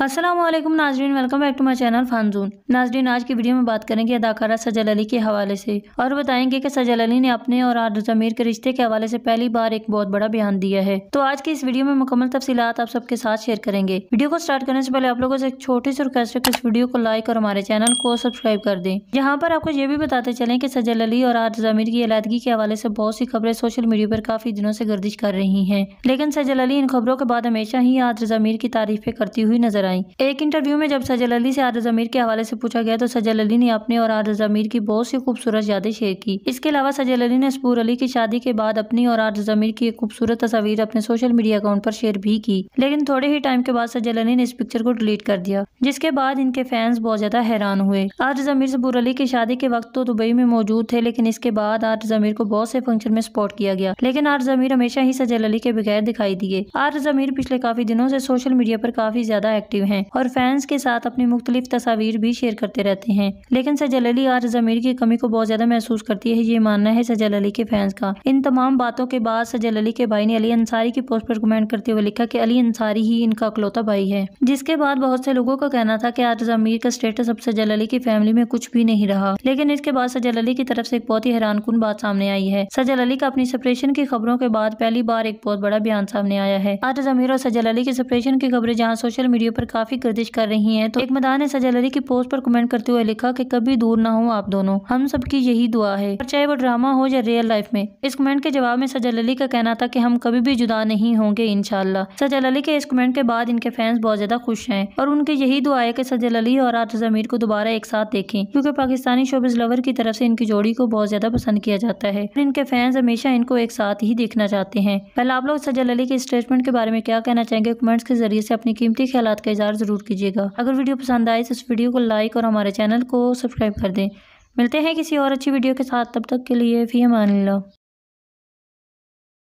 असलम नाजरीन welcome back to my channel फानजून नाजरीन आज की वीडियो में बात करेंगे अदाकारा सजल अली के हवाले से और बताएंगे कि सजल अली ने अपने और जमीर के रिश्ते के हवाले से पहली बार एक बहुत बड़ा बयान दिया है तो आज की इस वीडियो में मुकम्मल तफसीत आप सबके साथ शेयर करेंगे वीडियो को स्टार्ट करने से पहले आप लोगों से एक छोटी सी रिक्वेस्ट है इस वीडियो को लाइक और हमारे चैनल को सब्सक्राइब कर दें यहाँ पर आपको ये भी बताते चले की सजल अली और आरजमीर की अलादगी के हवाले से बहुत सी खबरें सोशल मीडिया पर काफी दिनों से गर्दिश कर रही है लेकिन सजल अली इन खबरों के बाद हमेशा ही ज़मीर की तारीफें करती हुई नजर आई एक इंटरव्यू में जब सजल अली से आरज अमीर के हवाले से पूछा गया तो सजल अली ने अपने और आरज अमीर की बहुत सी खूबसूरत यादें शेयर की इसके अलावा सजल अली ने सपूर अली की शादी के बाद अपनी और आरज अमीर की एक खूबसूरत तस्वीर अपने सोशल मीडिया अकाउंट पर शेयर भी की लेकिन थोड़े ही टाइम के बाद सजल अली ने इस पिक्चर को डिलीट कर दिया जिसके बाद इनके फैंस बहुत ज्यादा हैरान हुए आरज जमीर सपूर अली की शादी के वक्त तो दुबई में मौजूद थे लेकिन इसके बाद आज जमीर को बहुत से फंक्शन में सपोर्ट किया गया लेकिन आज जमीर हमेशा ही सजल अली के बगैर दिखाई दिए आज जमीर पिछले काफी दिनों से सोशल मीडिया पर काफी ज्यादा एक्टिव एक्टिव हैं और फैंस के साथ अपनी मुख्तलिफ तस्वीर भी शेयर करते रहते हैं लेकिन सजल अली आज जमीर की कमी को बहुत ज्यादा महसूस करती है ये मानना है सजल अली के फैंस का इन तमाम बातों के बाद सजल अली के भाई ने अली अंसारी की पोस्ट पर कमेंट करते हुए लिखा की अली अंसारी ही इनका अकलौता भाई है जिसके बाद बहुत से लोगों का कहना था की आज जमीर का स्टेटस अब सजल अली की फैमिली में कुछ भी नहीं रहा लेकिन इसके बाद सजल अली की तरफ से एक बहुत ही हैरान कन बात सामने आई है सजल अली का अपनी सेपरेशन की खबरों के बाद पहली बार एक बहुत बड़ा बयान सामने आया है आज जमीर और सजल अली की सेपरेशन की खबरें जहाँ सोशल मीडिया पर काफी गर्दिश कर रही है तो एक मदान ने सजालरी की पोस्ट पर कमेंट करते हुए लिखा की कभी दूर ना हो आप दोनों हम सबकी यही दुआ है चाहे वो ड्रामा हो या रियल लाइफ में इस कमेंट के जवाब में सजल अली का कहना था की हम कभी भी जुदा नहीं होंगे इनशाला सजल अली के इस कमेंट के बाद इनके फैंस बहुत ज्यादा खुश हैं और उनकी यही दुआ है कि सजल अली और आज जमीर को दोबारा एक साथ देखें क्योंकि पाकिस्तानी शोबिस लवर की तरफ से इनकी जोड़ी को बहुत ज्यादा पसंद किया जाता है इनके फैंस हमेशा इनको एक साथ ही देखना चाहते हैं पहले आप लोग सजल अली के स्टेटमेंट के बारे में क्या कहना चाहेंगे कमेंट्स के जरिए से अपनी कीमती ख्याल का इजहार ज़रूर कीजिएगा अगर वीडियो पसंद आए तो इस वीडियो को लाइक और हमारे चैनल को सब्सक्राइब कर दें मिलते हैं किसी और अच्छी वीडियो के साथ तब तक के लिए फ़ी मान